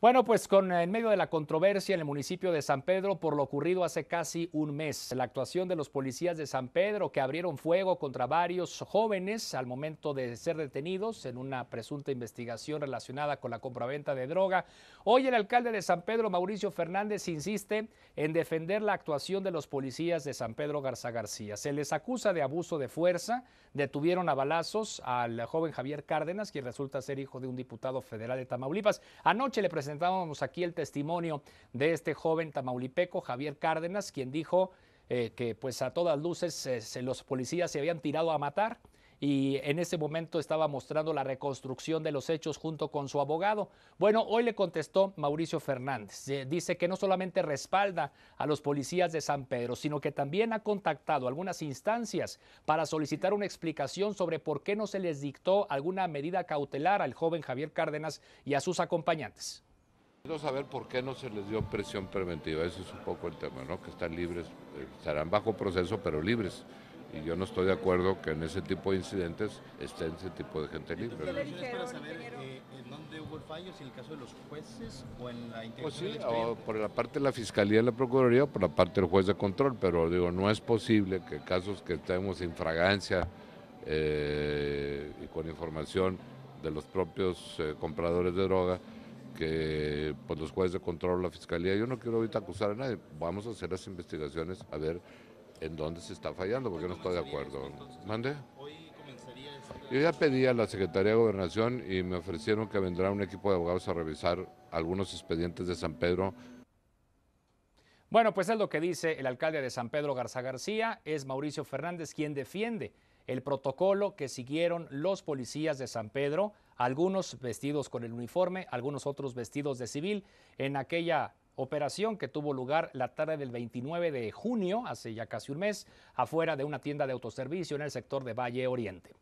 Bueno, pues con eh, en medio de la controversia en el municipio de San Pedro por lo ocurrido hace casi un mes, la actuación de los policías de San Pedro que abrieron fuego contra varios jóvenes al momento de ser detenidos en una presunta investigación relacionada con la compraventa de droga. Hoy el alcalde de San Pedro, Mauricio Fernández, insiste en defender la actuación de los policías de San Pedro Garza García. Se les acusa de abuso de fuerza, detuvieron a balazos al joven Javier Cárdenas, quien resulta ser hijo de un diputado federal de Tamaulipas. Anoche le presentaron presentábamos aquí el testimonio de este joven tamaulipeco, Javier Cárdenas, quien dijo eh, que pues a todas luces eh, los policías se habían tirado a matar y en ese momento estaba mostrando la reconstrucción de los hechos junto con su abogado. Bueno, hoy le contestó Mauricio Fernández. Eh, dice que no solamente respalda a los policías de San Pedro, sino que también ha contactado algunas instancias para solicitar una explicación sobre por qué no se les dictó alguna medida cautelar al joven Javier Cárdenas y a sus acompañantes. Quiero saber por qué no se les dio presión preventiva, ese es un poco el tema, ¿no? Que están libres, eh, estarán bajo proceso, pero libres. Y yo no estoy de acuerdo que en ese tipo de incidentes estén ese tipo de gente libre. Eh, dónde hubo el ¿Si en el caso de los jueces o en la pues sí, por la parte de la Fiscalía y la Procuraduría por la parte del juez de control, pero digo, no es posible que casos que tenemos en fragancia eh, y con información de los propios compradores de droga, que pues, los jueces de control, la fiscalía, yo no quiero ahorita acusar a nadie, vamos a hacer las investigaciones a ver en dónde se está fallando, porque no estoy de acuerdo. ¿Mande? Yo ya pedí a la Secretaría de Gobernación y me ofrecieron que vendrá un equipo de abogados a revisar algunos expedientes de San Pedro bueno, pues es lo que dice el alcalde de San Pedro Garza García, es Mauricio Fernández quien defiende el protocolo que siguieron los policías de San Pedro, algunos vestidos con el uniforme, algunos otros vestidos de civil, en aquella operación que tuvo lugar la tarde del 29 de junio, hace ya casi un mes, afuera de una tienda de autoservicio en el sector de Valle Oriente.